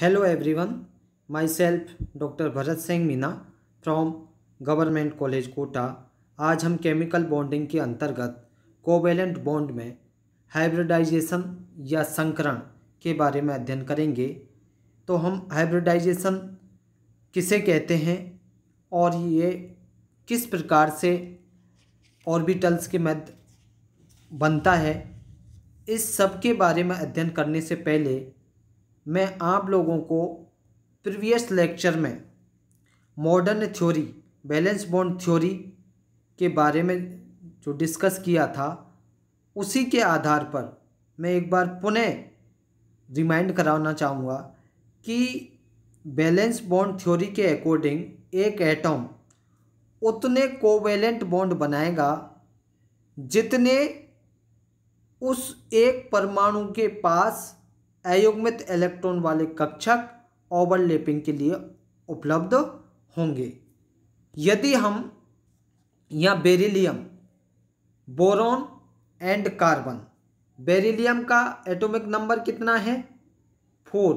hello everyone myself doctor Bharat Singh Meena from government college Kota आज हम chemical bonding के अंतर्गत कोवेलेंट बॉन्ड में हाइब्रिडाइजेशन या संकरण के बारे में अध्ययन करेंगे तो हम हाइब्रिडाइजेशन किसे कहते हैं और ये किस प्रकार से ऑर्बिटल्स के मध्य बनता है इस सब के बारे में अध्ययन करने से पहले मैं आप लोगों को प्रीवियस लेक्चर में modern theory valence bond theory के बारे में जो डिस्कस किया था उसी के आधार पर मैं एक बार पुनः रिमाइंड कराना चाहूँगा कि बैलेंस बॉन्ड थ्योरी के अकॉर्डिंग एक एटम उतने कोवेलेंट बॉन्ड बनाएगा जितने उस एक परमाणु के पास अयुग्मित इलेक्ट्रॉन वाले कक्षक ओवरलेपिंग के लिए उपलब्ध होंगे यदि हम या beryllium boron and carbon beryllium का एटॉमिक नंबर कितना है फोर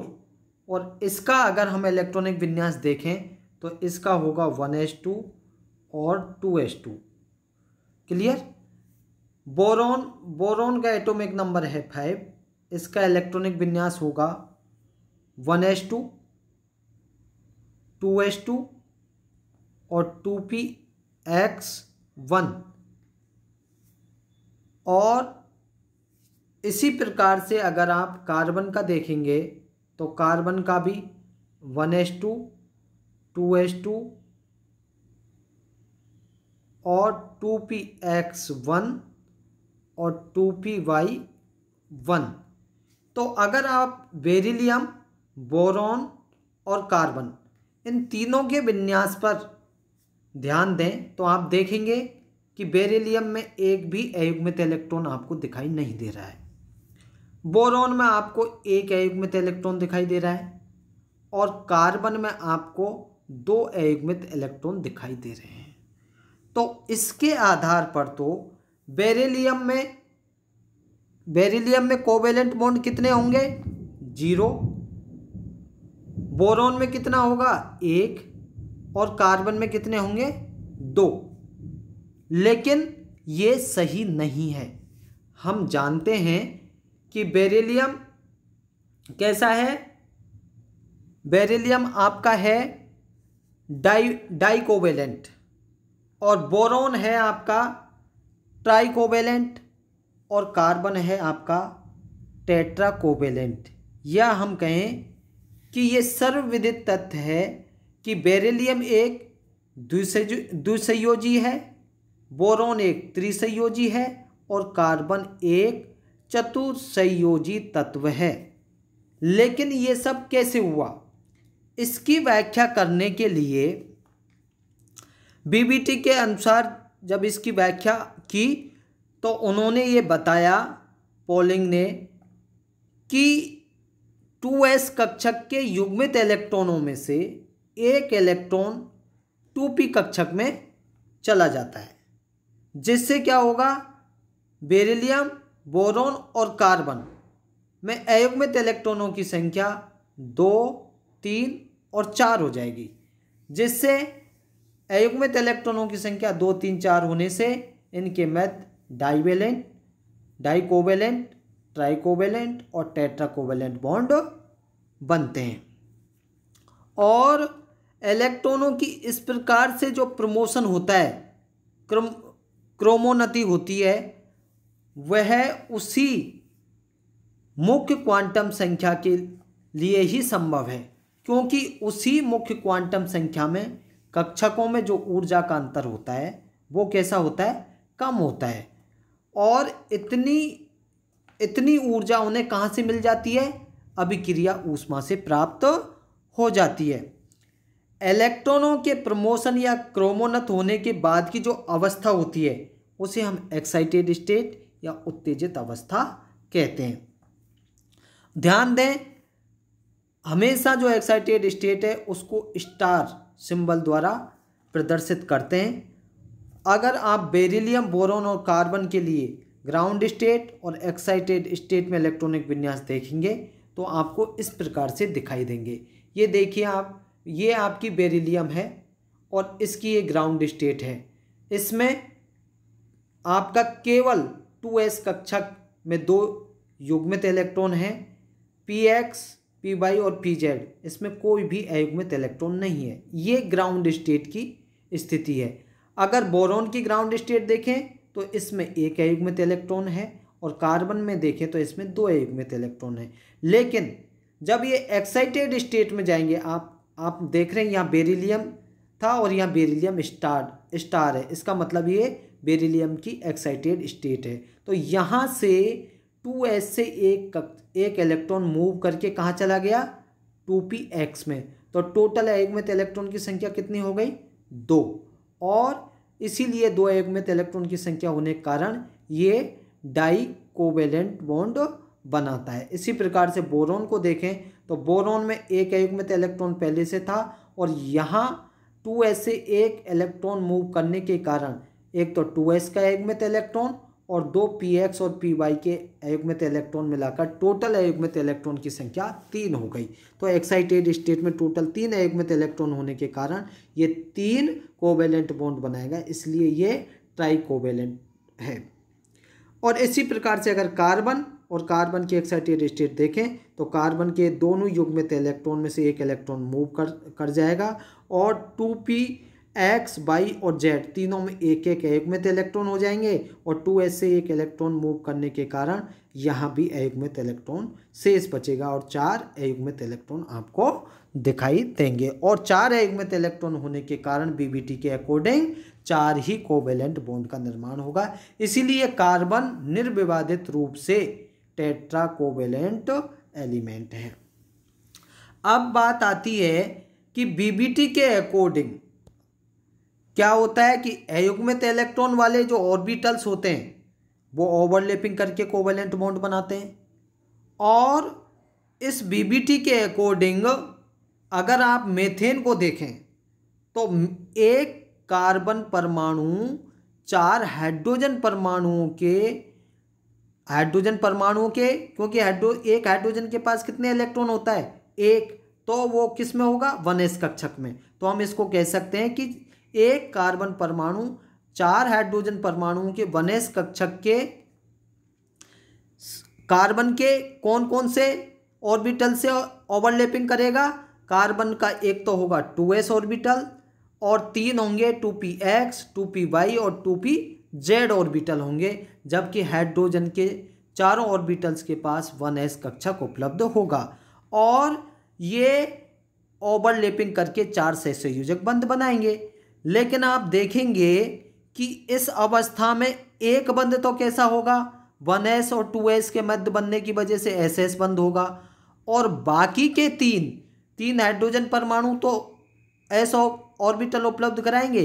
और इसका अगर हम इलेक्ट्रॉनिक विन्यास देखें तो इसका होगा वन एस टू और two S two clear boron boron का एटॉमिक नंबर है फाइव इसका इलेक्ट्रॉनिक विन्यास होगा one S two two S two और टू पी एक्स वन और इसी प्रकार से अगर आप कार्बन का देखेंगे तो कार्बन का भी one S two two S two और टू पी एक्स वन और टू पी वाई वन तो अगर आप बेरिलियम बोरॉन और कार्बन इन तीनों के विन्यास पर ध्यान दें तो आप देखेंगे कि बेरिलियम में एक भी अयुग्मित इलेक्ट्रॉन आपको दिखाई नहीं दे रहा है बोरॉन में आपको एक अयुग्मित इलेक्ट्रॉन दिखाई दे रहा है और कार्बन में आपको दो अयुग्मित इलेक्ट्रॉन दिखाई दे रहे हैं तो इसके आधार पर तो बेरिलियम में बेरिलियम में कोवेलेंट बॉन्ड कितने होंगे जीरो बोरॉन में कितना होगा एक और कार्बन में कितने होंगे दो लेकिन ये सही नहीं है हम जानते हैं कि बेरिलियम कैसा है बेरिलियम आपका है डाई डाइकोवेलेंट और बोरॉन है आपका ट्राइकोवेलेंट और कार्बन है आपका टेट्रा कोवेलेंट या हम कहें कि ये सर्वविदित तथ्य है कि बेरिलियम एक द्विसयोजी है बोरोन एक त्रिसयोजी है और कार्बन एक चतुर्सयोजी तत्व है लेकिन ये सब कैसे हुआ इसकी व्याख्या करने के लिए बीबीटी के अनुसार जब इसकी व्याख्या की तो उन्होंने ये बताया पोलिंग ने कि 2s कक्षक के युग्मित इलेक्ट्रॉनों में से एक इलेक्ट्रॉन 2p कक्षक में चला जाता है जिससे क्या होगा बेरिलियम बोरोन और कार्बन में अयुग्मित इलेक्ट्रॉनों की संख्या दो तीन और चार हो जाएगी जिससे अयुग्मित इलेक्ट्रॉनों की संख्या दो तीन चार होने से इनके मैथ डाइवेलेंट डाइकोवेलेंट ट्राइकोवेलेंट और टेट्राकोवेलेंट बॉन्ड बनते हैं और इलेक्ट्रॉनों की इस प्रकार से जो प्रमोशन होता है क्रम क्रोमोनति होती है वह उसी मुख्य क्वांटम संख्या के लिए ही संभव है क्योंकि उसी मुख्य क्वांटम संख्या में कक्षकों में जो ऊर्जा का अंतर होता है वो कैसा होता है कम होता है और इतनी इतनी ऊर्जा उन्हें कहाँ से मिल जाती है अभिक्रिया ऊष्मा से प्राप्त हो जाती है इलेक्ट्रॉनों के प्रमोशन या क्रोमोनत होने के बाद की जो अवस्था होती है उसे हम एक्साइटेड स्टेट या उत्तेजित अवस्था कहते हैं ध्यान दें हमेशा जो एक्साइटेड स्टेट है उसको स्टार सिंबल द्वारा प्रदर्शित करते हैं अगर आप बेरिलियम बोरोन और कार्बन के लिए ग्राउंड स्टेट और एक्साइटेड स्टेट में इलेक्ट्रॉनिक विन्यास देखेंगे तो आपको इस प्रकार से दिखाई देंगे ये देखिए आप ये आपकी बेरिलियम है और इसकी ये ग्राउंड स्टेट है इसमें आपका केवल टू एस कक्षक में दो युग्मित इलेक्ट्रॉन हैं पी एक्स पी वाई और पी जेड इसमें कोई भी अयुग्मित इलेक्ट्रॉन नहीं है ये ग्राउंड स्टेट की स्थिति है अगर बोरोन की ग्राउंड स्टेट देखें तो इसमें एक युग्मित इलेक्ट्रॉन है और कार्बन में देखें तो इसमें दो युग्मित इलेक्ट्रॉन है लेकिन जब ये एक्साइटेड स्टेट में जाएंगे आप आप देख रहे हैं यहाँ बेरिलियम था और यहाँ बेरिलियम स्टार स्टार है इसका मतलब ये बेरिलियम की एक्साइटेड स्टेट है तो यहाँ से टू एस से एक एक इलेक्ट्रॉन मूव करके कहाँ चला गया टू पी एक्स में तो टोटल एग में इलेक्ट्रॉन की संख्या कितनी हो गई दो और इसीलिए दो एग में इलेक्ट्रॉन की संख्या होने के कारण ये डाई कोवेलेंट बॉन्ड बनाता है इसी प्रकार से बोरोन को देखें तो बोरोन में एक एग में तो इलेक्ट्रॉन पहले से था और यहाँ टू एस से एक इलेक्ट्रॉन मूव करने के कारण एक तो टू एस का एग में तो इलेक्ट्रॉन और दो पी एक्स और पी वाई के अयुग्मित इलेक्ट्रॉन मिलाकर टोटल अयुग्मित इलेक्ट्रॉन की संख्या तीन हो गई तो एक्साइटेड स्टेट में टोटल तीन अयुग्मित इलेक्ट्रॉन होने के कारण ये तीन कोवेलेंट बॉन्ड बनाएगा इसलिए ये ट्राई कोवेलेंट है और इसी प्रकार से अगर कार्बन और कार्बन की एक्साइटेड स्टेट देखें तो कार्बन के दोनों युग्मित इलेक्ट्रॉन में से एक इलेक्ट्रॉन मूव कर कर जाएगा और टू पी एक्स वाई और जेड तीनों में एक एक में तो इलेक्ट्रॉन हो जाएंगे और टू एस से एक इलेक्ट्रॉन मूव करने के कारण यहाँ भी में तो इलेक्ट्रॉन शेष बचेगा और चार में तो इलेक्ट्रॉन आपको दिखाई देंगे और चार में इलेक्ट्रॉन होने के कारण बीबीटी के अकॉर्डिंग चार ही कोवेलेंट बॉन्ड का निर्माण होगा इसीलिए कार्बन निर्विवादित रूप से टेट्रा कोवेलेंट एलिमेंट है अब बात आती है कि बीबीटी के अकॉर्डिंग क्या होता है कि अयुग्मित इलेक्ट्रॉन वाले जो ऑर्बिटल्स होते हैं वो ओवरलैपिंग करके कोवेलेंट बॉन्ड बनाते हैं और इस बीबीटी के अकॉर्डिंग अगर आप मेथेन को देखें तो एक कार्बन परमाणु चार हाइड्रोजन परमाणुओं के हाइड्रोजन परमाणुओं के क्योंकि हाइड्रो एक हाइड्रोजन के पास कितने इलेक्ट्रॉन होता है एक तो वो किस में होगा वन एस कक्षक में तो हम इसको कह सकते हैं कि एक कार्बन परमाणु चार हाइड्रोजन परमाणुओं के वनेश कक्षक के कार्बन के कौन कौन से ऑर्बिटल से ओवरलैपिंग करेगा कार्बन का एक तो होगा टू एस ऑर्बिटल और तीन होंगे two P X two P Y और टू पी जेड ऑर्बिटल होंगे जबकि हाइड्रोजन के चारों ऑर्बिटल्स के पास वन एस कक्षक उपलब्ध होगा और ये ओवरलैपिंग करके चार संयोजक बंद बनाएंगे लेकिन आप देखेंगे कि इस अवस्था में एक बंद तो कैसा होगा वन एस और टू एस के मध्य बनने की वजह से एस एस बंद होगा और बाकी के तीन तीन हाइड्रोजन परमाणु तो एस ऑर्बिटल उपलब्ध कराएंगे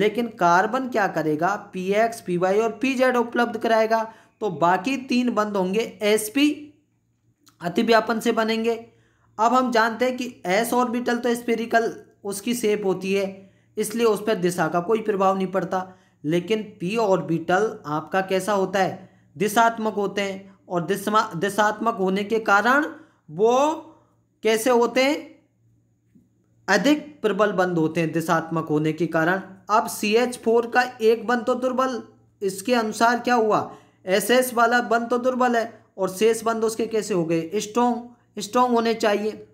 लेकिन कार्बन क्या करेगा पी एक्स पी वाई और पी जेड उपलब्ध कराएगा तो बाकी तीन बंद होंगे एस पी अतिव्यापन से बनेंगे अब हम जानते हैं कि एस ऑर्बिटल तो स्पेरिकल उसकी शेप होती है इसलिए उस पर दिशा का कोई प्रभाव नहीं पड़ता लेकिन पी ऑर्बिटल आपका कैसा होता है दिशात्मक होते हैं और दिशा दिशात्मक होने के कारण वो कैसे होते हैं अधिक प्रबल बंद होते हैं दिशात्मक होने के कारण अब सी एच फोर का एक बंद तो दुर्बल इसके अनुसार क्या हुआ एस एस वाला बंद तो दुर्बल है और शेष बंद उसके कैसे हो गए स्ट्रोंग स्ट्रोंग होने चाहिए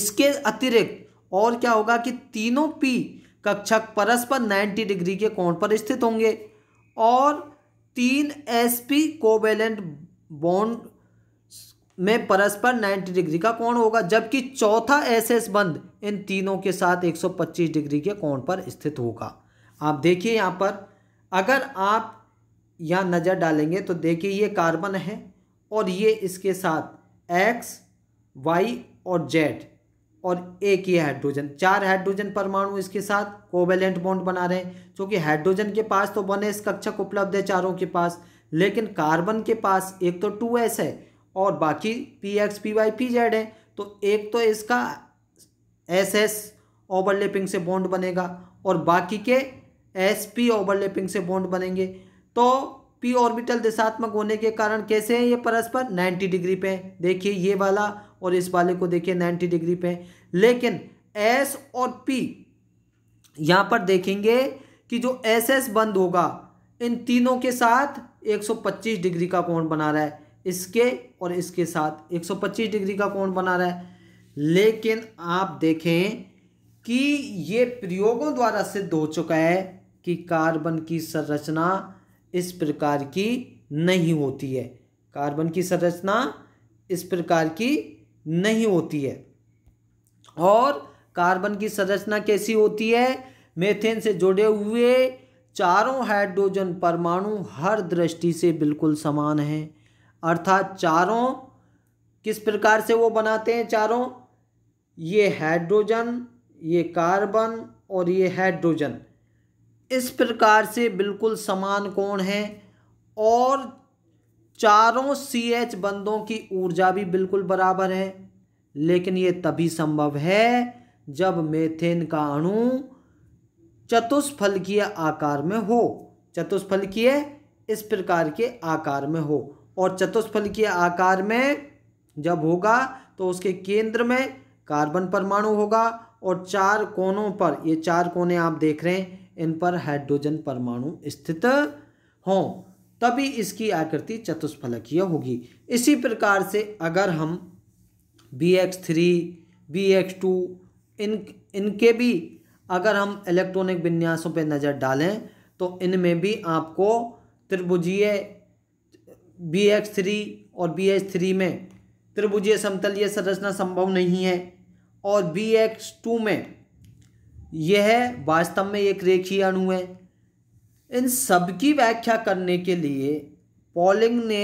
इसके अतिरिक्त और क्या होगा कि तीनों पी कक्षक परस्पर 90 डिग्री के कोण पर स्थित होंगे और तीन एस पी कोवेलेंट बॉन्ड में परस्पर 90 डिग्री का कोण होगा जबकि चौथा एस एस बंद इन तीनों के साथ 125 डिग्री के कोण पर स्थित होगा आप देखिए यहाँ पर अगर आप यहाँ नज़र डालेंगे तो देखिए ये कार्बन है और ये इसके साथ एक्स वाई और जेड और एक ही हाइड्रोजन चार हाइड्रोजन परमाणु इसके साथ कोवेलेंट बॉन्ड बना रहे हैं क्योंकि हाइड्रोजन के पास तो वन एस कक्षक उपलब्ध है चारों के पास लेकिन कार्बन के पास एक तो टू एस है और बाकी P X P Y P Z है तो एक तो इसका एस एस ओवरलेपिंग से बॉन्ड बनेगा और बाकी के एस पी ओवरलेपिंग से बॉन्ड बनेंगे तो पी ऑर्बिटल दिशात्मक होने के कारण कैसे हैं ये परस्पर 90 डिग्री पे देखिए ये वाला और इस वाले को देखिए 90 डिग्री पे लेकिन एस और पी यहाँ पर देखेंगे कि जो एस एस बंद होगा इन तीनों के साथ 125 डिग्री का कोण बना रहा है इसके और इसके साथ 125 डिग्री का कोण बना रहा है लेकिन आप देखें कि ये प्रयोगों द्वारा सिद्ध हो चुका है कि कार्बन की संरचना इस प्रकार की नहीं होती है कार्बन की संरचना इस प्रकार की नहीं होती है और कार्बन की संरचना कैसी होती है मेथेन से जुड़े हुए चारों हाइड्रोजन परमाणु हर दृष्टि से बिल्कुल समान हैं अर्थात चारों किस प्रकार से वो बनाते हैं चारों ये हाइड्रोजन ये कार्बन और ये हाइड्रोजन इस प्रकार से बिल्कुल समान कोण है और चारों सी एच बंदों की ऊर्जा भी बिल्कुल बराबर है लेकिन ये तभी संभव है जब मेथेन का अणु चतुष्फलकीय आकार में हो चतुष्फलकीय इस प्रकार के आकार में हो और चतुष्फलकीय आकार में जब होगा तो उसके केंद्र में कार्बन परमाणु होगा और चार कोनों पर ये चार कोने आप देख रहे हैं इन पर हाइड्रोजन परमाणु स्थित हों तभी इसकी आकृति चतुष्फलकीय होगी इसी प्रकार से अगर हम B X three B X two इन इनके भी अगर हम इलेक्ट्रॉनिक विन्यासों पर नज़र डालें तो इनमें भी आपको त्रिभुजीय बी एक्स थ्री और बी एच थ्री में त्रिभुजीय यह संरचना संभव नहीं है और बी एक्स टू में यह वास्तव में एक रेखीय अणु है इन सब की व्याख्या करने के लिए पॉलिंग ने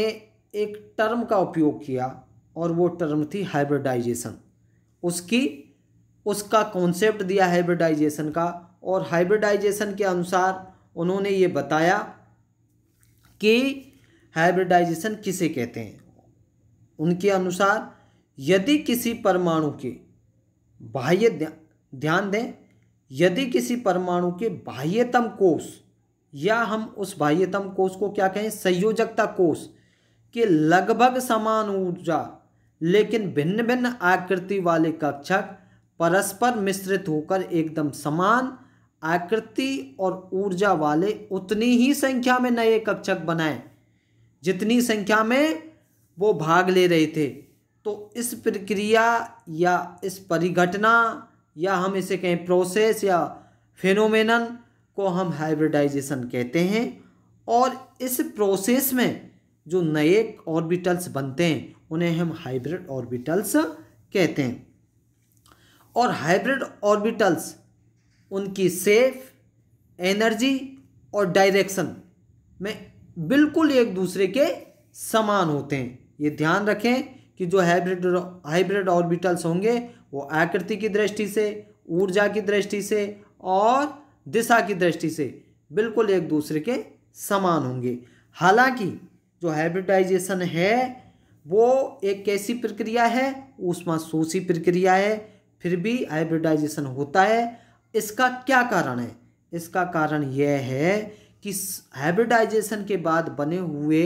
एक टर्म का उपयोग किया और वो टर्म थी हाइब्रिडाइजेशन उसकी उसका कॉन्सेप्ट दिया हाइब्रिडाइजेशन का और हाइब्रिडाइजेशन के अनुसार उन्होंने ये बताया कि हाइब्रिडाइजेशन किसे कहते हैं उनके अनुसार यदि किसी परमाणु के बाह्य ध्यान दें यदि किसी परमाणु के बाह्यतम कोष या हम उस बाह्यतम कोष को क्या कहें संयोजकता कोष के लगभग समान ऊर्जा लेकिन भिन्न भिन्न आकृति वाले कक्षक परस्पर मिश्रित होकर एकदम समान आकृति और ऊर्जा वाले उतनी ही संख्या में नए कक्षक बनाए जितनी संख्या में वो भाग ले रहे थे तो इस प्रक्रिया या इस परिघटना या हम इसे कहें प्रोसेस या फेनोमेनन को हम हाइब्रिडाइजेशन कहते हैं और इस प्रोसेस में जो नए ऑर्बिटल्स बनते हैं उन्हें हम हाइब्रिड ऑर्बिटल्स कहते हैं और हाइब्रिड ऑर्बिटल्स उनकी सेफ एनर्जी और डायरेक्शन में बिल्कुल एक दूसरे के समान होते हैं ये ध्यान रखें कि जो हाइब्रिड हाइब्रिड ऑर्बिटल्स होंगे वो आकृति की दृष्टि से ऊर्जा की दृष्टि से और दिशा की दृष्टि से बिल्कुल एक दूसरे के समान होंगे हालांकि जो हाइब्रिडाइजेशन है वो एक कैसी प्रक्रिया है उष्मा शोषी प्रक्रिया है फिर भी हाइब्रिडाइजेशन होता है इसका क्या कारण है इसका कारण यह है कि हाइब्रिडाइजेशन के बाद बने हुए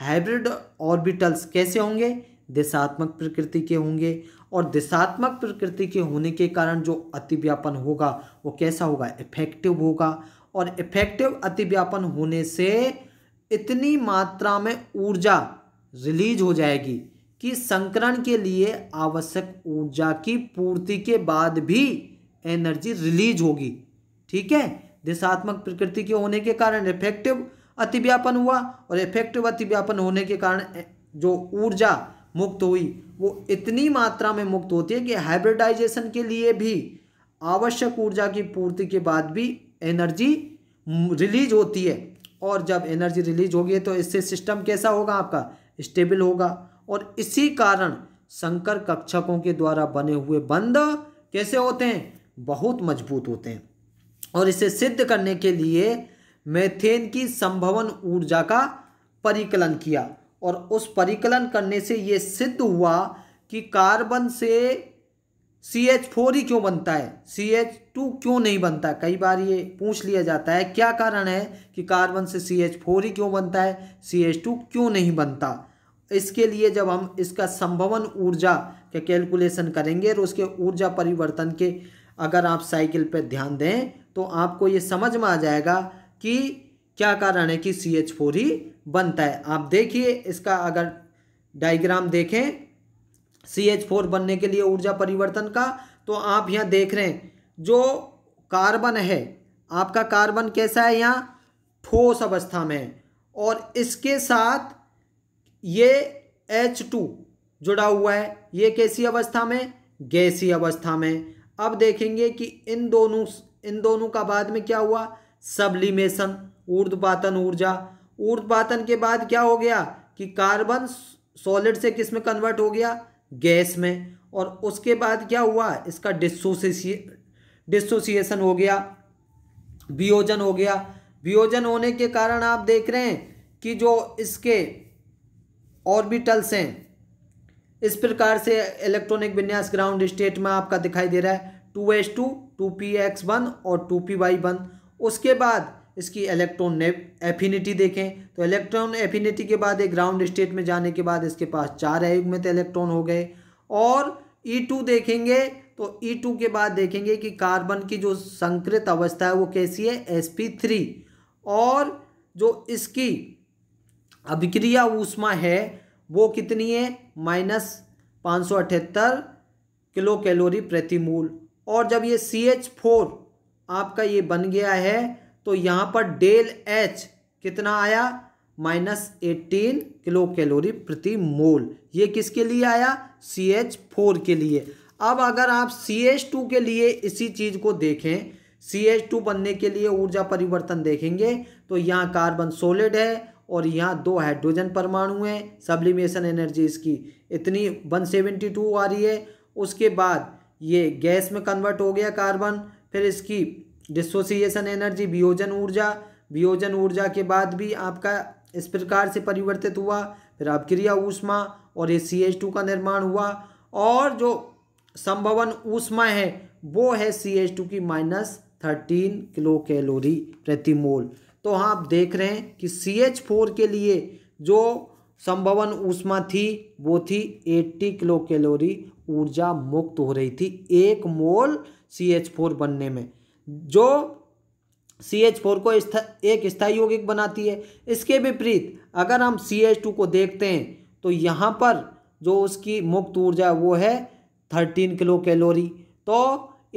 हाइब्रिड ऑर्बिटल्स कैसे होंगे दिशात्मक प्रकृति के होंगे और दिशात्मक प्रकृति के होने के कारण जो अतिव्यापन होगा वो कैसा होगा इफेक्टिव होगा और इफेक्टिव अतिव्यापन होने से इतनी मात्रा में ऊर्जा रिलीज हो जाएगी कि संकरण के लिए आवश्यक ऊर्जा की पूर्ति के बाद भी एनर्जी रिलीज होगी ठीक है दिशात्मक प्रकृति के होने के कारण इफेक्टिव अतिव्यापन हुआ और इफेक्टिव अतिव्यापन होने के कारण जो ऊर्जा मुक्त हुई वो इतनी मात्रा में मुक्त होती है कि हाइब्रिडाइजेशन के लिए भी आवश्यक ऊर्जा की पूर्ति के बाद भी एनर्जी रिलीज होती है और जब एनर्जी रिलीज होगी तो इससे सिस्टम कैसा होगा आपका स्टेबल होगा और इसी कारण संकर कक्षकों के द्वारा बने हुए बंध कैसे होते हैं बहुत मजबूत होते हैं और इसे सिद्ध करने के लिए मैथेन की संभवन ऊर्जा का परिकलन किया और उस परिकलन करने से ये सिद्ध हुआ कि कार्बन से सी एच फोर ही क्यों बनता है सी एच टू क्यों नहीं बनता कई बार ये पूछ लिया जाता है क्या कारण है कि कार्बन से सी एच फोर ही क्यों बनता है सी एच टू क्यों नहीं बनता इसके लिए जब हम इसका संभवन ऊर्जा का कैलकुलेशन करेंगे और उसके ऊर्जा परिवर्तन के अगर आप साइकिल पर ध्यान दें तो आपको ये समझ में आ जाएगा कि क्या कारण है कि सी एच फोर ही बनता है आप देखिए इसका अगर डायग्राम देखें सी एच फोर बनने के लिए ऊर्जा परिवर्तन का तो आप यहाँ देख रहे हैं जो कार्बन है आपका कार्बन कैसा है यहाँ ठोस अवस्था में है और इसके साथ ये एच टू जुड़ा हुआ है ये कैसी अवस्था में गैसी अवस्था में अब देखेंगे कि इन दोनों इन दोनों का बाद में क्या हुआ सबलिमेशन ऊर्ध्वपातन ऊर्जा ऊर्ध्वपातन के बाद क्या हो गया कि कार्बन सॉलिड से किस में कन्वर्ट हो गया गैस में और उसके बाद क्या हुआ इसका डिसोसिए डिसोसिएशन हो गया वियोजन हो गया वियोजन होने के कारण आप देख रहे हैं कि जो इसके ऑर्बिटल्स हैं इस प्रकार से इलेक्ट्रॉनिक विन्यास ग्राउंड स्टेट में आपका दिखाई दे रहा है two S two two P X one और टू पी वाई वन उसके बाद इसकी इलेक्ट्रॉन एफिनिटी देखें तो इलेक्ट्रॉन एफिनिटी के बाद एक ग्राउंड स्टेट में जाने के बाद इसके पास चार अयुग्मित इलेक्ट्रॉन हो गए और ई e टू देखेंगे तो ई e टू के बाद देखेंगे कि कार्बन की जो संकृत अवस्था है वो कैसी है एस पी थ्री और जो इसकी अभिक्रिया ऊष्मा है वो कितनी है माइनस पाँच सौ अठहत्तर किलो कैलोरी प्रति मूल और जब ये सी एच फोर आपका ये बन गया है तो यहाँ पर डेल एच कितना आया माइनस एटीन किलो कैलोरी प्रति मोल ये किसके लिए आया सी एच फोर के लिए अब अगर आप सी एच टू के लिए इसी चीज़ को देखें सी एच टू बनने के लिए ऊर्जा परिवर्तन देखेंगे तो यहाँ कार्बन सोलिड है और यहाँ दो हाइड्रोजन परमाणु हैं सब्लिमेशन एनर्जी इसकी इतनी वन सेवेंटी टू आ रही है उसके बाद ये गैस में कन्वर्ट हो गया कार्बन फिर इसकी डिसोसिएशन एनर्जी वियोजन ऊर्जा वियोजन ऊर्जा के बाद भी आपका इस प्रकार से परिवर्तित हुआ फिर अपक्रिया ऊष्मा और ए सी एच टू का निर्माण हुआ और जो संभवन ऊष्मा है वो है सी एच टू की माइनस थर्टीन किलो कैलोरी प्रति मोल तो हाँ आप देख रहे हैं कि सी एच फोर के लिए जो संभवन ऊष्मा थी वो थी एट्टी किलो कैलोरी ऊर्जा मुक्त हो रही थी एक मोल सी एच फोर बनने में जो सी एच फोर को स्था, एक स्थायी यौगिक बनाती है इसके विपरीत अगर हम सी एच टू को देखते हैं तो यहाँ पर जो उसकी मुक्त ऊर्जा वो है थर्टीन किलो कैलोरी तो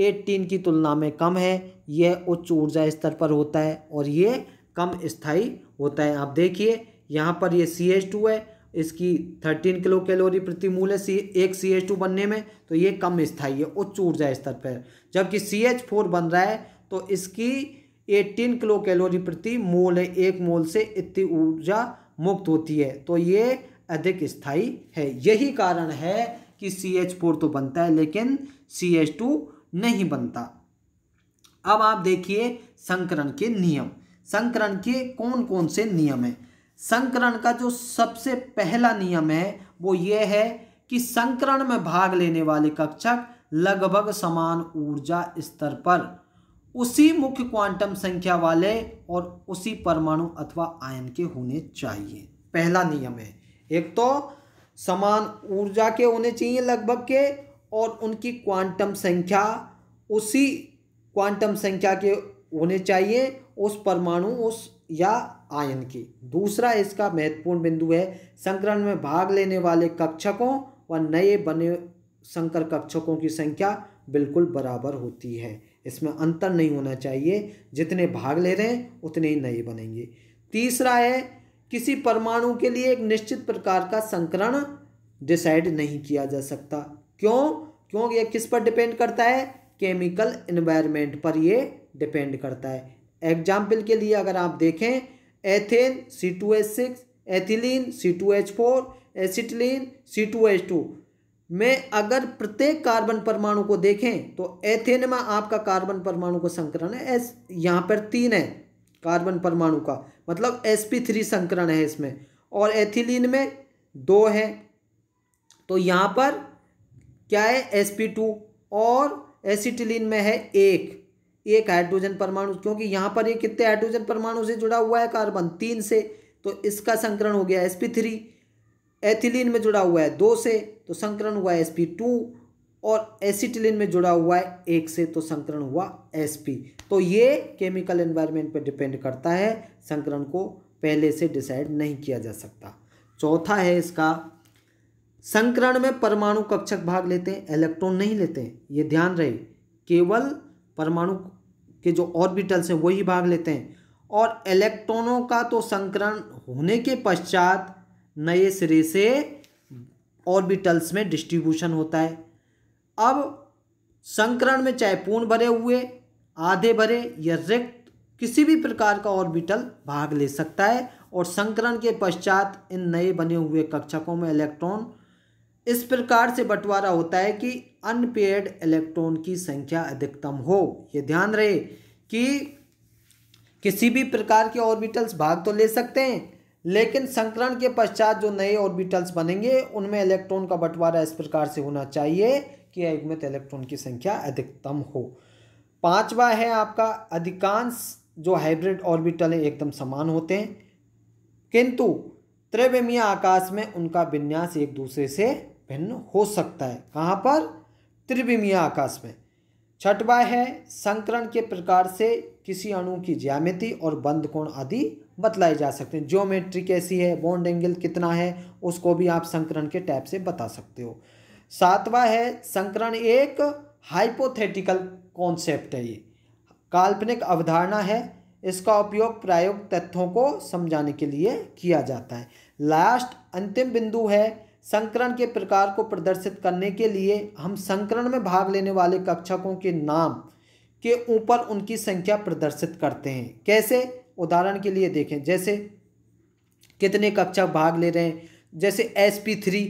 एट्टीन की तुलना में कम है यह उच्च ऊर्जा स्तर पर होता है और ये कम स्थाई होता है आप देखिए यहाँ पर ये सी एच टू है इसकी थर्टीन किलो कैलोरी प्रति मूल है सी एक सी एच टू बनने में तो ये कम स्थाई है उच्च ऊर्जा स्तर पर जबकि सी एच फोर बन रहा है तो इसकी एटीन किलो कैलोरी प्रति मोल है एक मोल से इतनी ऊर्जा मुक्त होती है तो ये अधिक स्थायी है यही कारण है कि सी एच फोर तो बनता है लेकिन सी एच टू नहीं बनता अब आप देखिए संकरण के नियम संकरण के कौन कौन से नियम हैं संकरण का जो सबसे पहला नियम है वो ये है कि संकरण में भाग लेने वाले कक्षक लगभग समान ऊर्जा स्तर पर उसी मुख्य क्वांटम संख्या वाले और उसी परमाणु अथवा आयन के होने चाहिए पहला नियम है एक तो समान ऊर्जा के होने चाहिए लगभग के और उनकी क्वांटम संख्या उसी क्वांटम संख्या के होने चाहिए उस परमाणु उस या आयन के दूसरा इसका महत्वपूर्ण बिंदु है संक्रमण में भाग लेने वाले कक्षकों व नए बने संकर कक्षकों की संख्या बिल्कुल बराबर होती है इसमें अंतर नहीं होना चाहिए जितने भाग ले रहे हैं उतने ही नए बनेंगे तीसरा है किसी परमाणु के लिए एक निश्चित प्रकार का संकरण डिसाइड नहीं किया जा सकता क्यों क्योंकि यह किस पर डिपेंड करता है केमिकल इन्वायरमेंट पर यह डिपेंड करता है एग्जाम्पल के लिए अगर आप देखें ethane C two H six ethylene C two H four acetylene C two H two में अगर प्रत्येक कार्बन परमाणु को देखें तो एथेन में आपका कार्बन परमाणु का संकरण है एस यहाँ पर तीन है कार्बन परमाणु का मतलब एस पी थ्री संकरण है इसमें और एथिलीन में दो है तो यहाँ पर क्या है एस पी टू और एसिटिलीन में है एक एक हाइड्रोजन परमाणु क्योंकि यहाँ पर ये कितने हाइड्रोजन परमाणु से जुड़ा हुआ है कार्बन तीन से तो इसका संकरण हो गया एस पी थ्री एथिलीन में जुड़ा हुआ है दो से तो संकरण हुआ एस पी टू और एसिटिलिन में जुड़ा हुआ है एक से तो संकरण हुआ एस पी तो ये केमिकल एनवायरनमेंट पर डिपेंड करता है संकरण को पहले से डिसाइड नहीं किया जा सकता चौथा है इसका संकरण में परमाणु कक्षक भाग लेते हैं इलेक्ट्रॉन नहीं लेते हैं ये ध्यान रहे केवल परमाणु के जो ऑर्बिटल्स हैं वही भाग लेते हैं और इलेक्ट्रॉनों का तो संकरण होने के पश्चात नए सिरे से ऑर्बिटल्स में डिस्ट्रीब्यूशन होता है अब संकरण में चाहे पूर्ण भरे हुए आधे भरे या रिक्त किसी भी प्रकार का ऑर्बिटल भाग ले सकता है और संकरण के पश्चात इन नए बने हुए कक्षकों में इलेक्ट्रॉन इस प्रकार से बंटवारा होता है कि अनपेड इलेक्ट्रॉन की संख्या अधिकतम हो ये ध्यान रहे कि किसी भी प्रकार के ऑर्बिटल्स भाग तो ले सकते हैं लेकिन संकरण के पश्चात जो नए ऑर्बिटल्स बनेंगे उनमें इलेक्ट्रॉन का बंटवारा इस प्रकार से होना चाहिए कि युग्मित इलेक्ट्रॉन की संख्या अधिकतम हो पांचवा है आपका अधिकांश जो हाइब्रिड ऑर्बिटल है एकदम समान होते हैं किंतु त्रिवेमीय आकाश में उनका विन्यास एक दूसरे से भिन्न हो सकता है कहाँ पर त्रिवेमीय आकाश में छठवा है संकरण के प्रकार से किसी अणु की ज्यामिति और बंद कोण आदि बतलाए जा सकते हैं ज्योमेट्री कैसी है बॉन्ड एंगल कितना है उसको भी आप संकरण के टैप से बता सकते हो सातवा है संकरण एक हाइपोथेटिकल कॉन्सेप्ट है ये काल्पनिक अवधारणा है इसका उपयोग प्रायोग तथ्यों को समझाने के लिए किया जाता है लास्ट अंतिम बिंदु है संकरण के प्रकार को प्रदर्शित करने के लिए हम संकरण में भाग लेने वाले कक्षकों के नाम के ऊपर उनकी संख्या प्रदर्शित करते हैं कैसे उदाहरण के लिए देखें जैसे कितने कक्षक भाग ले रहे हैं जैसे एस पी थ्री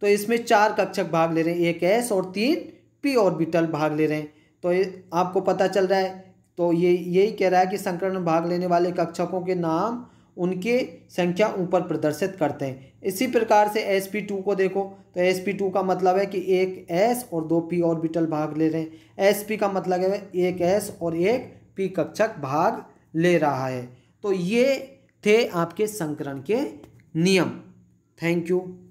तो इसमें चार कक्षक भाग ले रहे हैं एक एस और तीन पी ऑर्बिटल भाग ले रहे हैं तो आपको पता चल रहा है तो ये यही कह रहा है कि संकरण भाग लेने वाले कक्षकों के नाम उनके संख्या ऊपर प्रदर्शित करते हैं इसी प्रकार से एस पी टू को देखो तो एस पी टू का मतलब है कि एक एस और दो पी ऑर्बिटल भाग ले रहे हैं एस पी का मतलब है एक एस और एक पी कक्षक भाग ले रहा है तो ये थे आपके संकरण के नियम थैंक यू